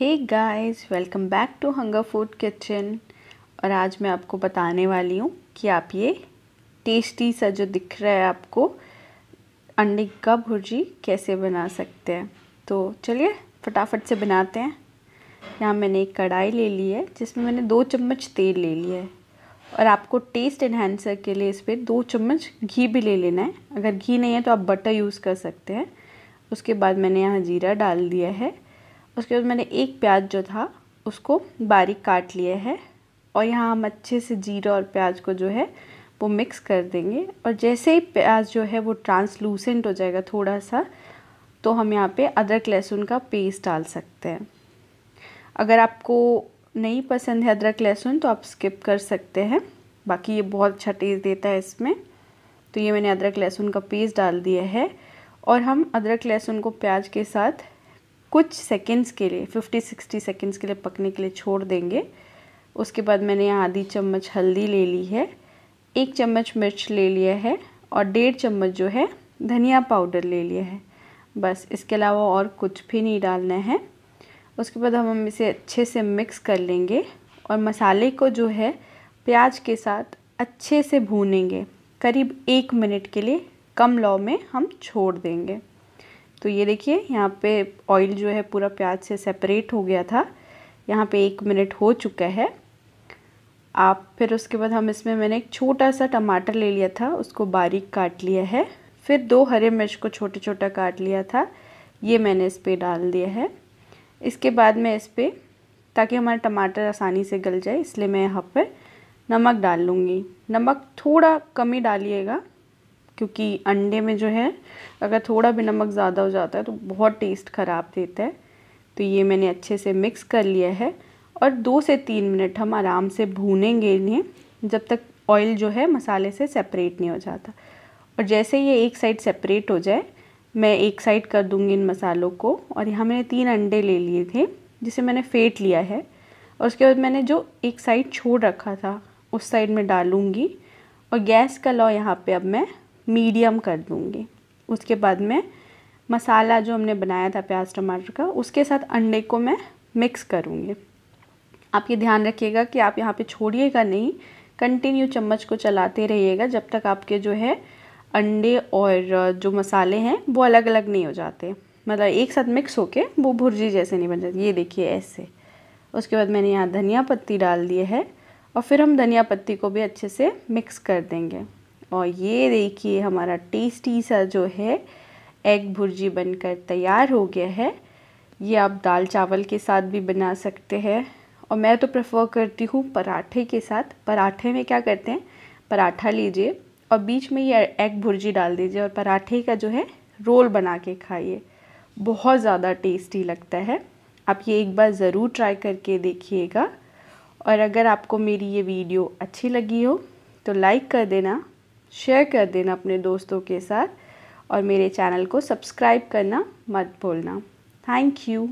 hey guys welcome back to Hunger Food Kitchen और आज मैं आपको बताने वाली हूँ कि आप ये टेस्टी सा जो दिख रहा है आपको अंडे का भुर्जी कैसे बना सकते हैं तो चलिए फटाफट से बनाते हैं यहाँ मैंने एक कढ़ाई ले ली है जिसमें मैंने दो चम्मच तेल ले लिया है और आपको टेस्ट इन्हेंसर के लिए इस पर दो चम्मच घी भी ले लेना है अगर घी नहीं है तो आप बटर यूज़ कर सकते हैं उसके बाद मैंने यहाँ जीरा डाल दिया है उसके बाद मैंने एक प्याज जो था उसको बारीक काट लिया है और यहाँ हम अच्छे से जीरा और प्याज को जो है वो मिक्स कर देंगे और जैसे ही प्याज जो है वो ट्रांसलूसेंट हो जाएगा थोड़ा सा तो हम यहाँ पे अदरक लहसुन का पेस्ट डाल सकते हैं अगर आपको नहीं पसंद है अदरक लहसुन तो आप स्किप कर सकते हैं बाकी ये बहुत अच्छा टेस्ट देता है इसमें तो ये मैंने अदरक लहसुन का पेस्ट डाल दिया है और हम अदरक लहसुन को प्याज के साथ कुछ सेकंड्स के लिए 50-60 सेकंड्स के लिए पकने के लिए छोड़ देंगे उसके बाद मैंने यहाँ आधी चम्मच हल्दी ले ली है एक चम्मच मिर्च ले लिया है और डेढ़ चम्मच जो है धनिया पाउडर ले लिया है बस इसके अलावा और कुछ भी नहीं डालना है उसके बाद हम हम इसे अच्छे से मिक्स कर लेंगे और मसाले को जो है प्याज के साथ अच्छे से भूनेंगे करीब एक मिनट के लिए कम लॉ में हम छोड़ देंगे तो ये देखिए यहाँ पे ऑयल जो है पूरा प्याज से सेपरेट हो गया था यहाँ पे एक मिनट हो चुका है आप फिर उसके बाद हम इसमें मैंने एक छोटा सा टमाटर ले लिया था उसको बारीक काट लिया है फिर दो हरे मिर्च को छोटे छोटा काट लिया था ये मैंने इस पर डाल दिया है इसके बाद मैं इस पर ताकि हमारा टमाटर आसानी से गल जाए इसलिए मैं यहाँ पर नमक डाल लूँगी नमक थोड़ा कम ही डालिएगा क्योंकि अंडे में जो है अगर थोड़ा भी नमक ज़्यादा हो जाता है तो बहुत टेस्ट ख़राब देता है तो ये मैंने अच्छे से मिक्स कर लिया है और दो से तीन मिनट हम आराम से भूनेंगे इन्हें जब तक ऑयल जो है मसाले से सेपरेट नहीं हो जाता और जैसे ये एक साइड सेपरेट हो जाए मैं एक साइड कर दूँगी इन मसालों को और यहाँ मैंने तीन अंडे ले लिए थे जिसे मैंने फेंट लिया है और उसके बाद मैंने जो एक साइड छोड़ रखा था उस साइड में डालूँगी और गैस का लॉ यहाँ पे अब मैं मीडियम कर दूँगी उसके बाद में मसाला जो हमने बनाया था प्याज टमाटर का उसके साथ अंडे को मैं मिक्स करूँगी आप ये ध्यान रखिएगा कि आप यहाँ पे छोड़िएगा नहीं कंटिन्यू चम्मच को चलाते रहिएगा जब तक आपके जो है अंडे और जो मसाले हैं वो अलग अलग नहीं हो जाते मतलब एक साथ मिक्स होके वो भुर्जी जैसे नहीं बन जाती ये देखिए ऐसे उसके बाद मैंने यहाँ धनिया पत्ती डाल दिया है और फिर हम धनिया पत्ती को भी अच्छे से मिक्स कर देंगे और ये देखिए हमारा टेस्टी सा जो है एग भुर्जी बनकर तैयार हो गया है ये आप दाल चावल के साथ भी बना सकते हैं और मैं तो प्रेफर करती हूँ पराठे के साथ पराठे में क्या करते हैं पराठा लीजिए और बीच में ये एग भुर्जी डाल दीजिए और पराठे का जो है रोल बना के खाइए बहुत ज़्यादा टेस्टी लगता है आप ये एक बार ज़रूर ट्राई करके देखिएगा और अगर आपको मेरी ये वीडियो अच्छी लगी हो तो लाइक कर देना शेयर कर देना अपने दोस्तों के साथ और मेरे चैनल को सब्सक्राइब करना मत भूलना थैंक यू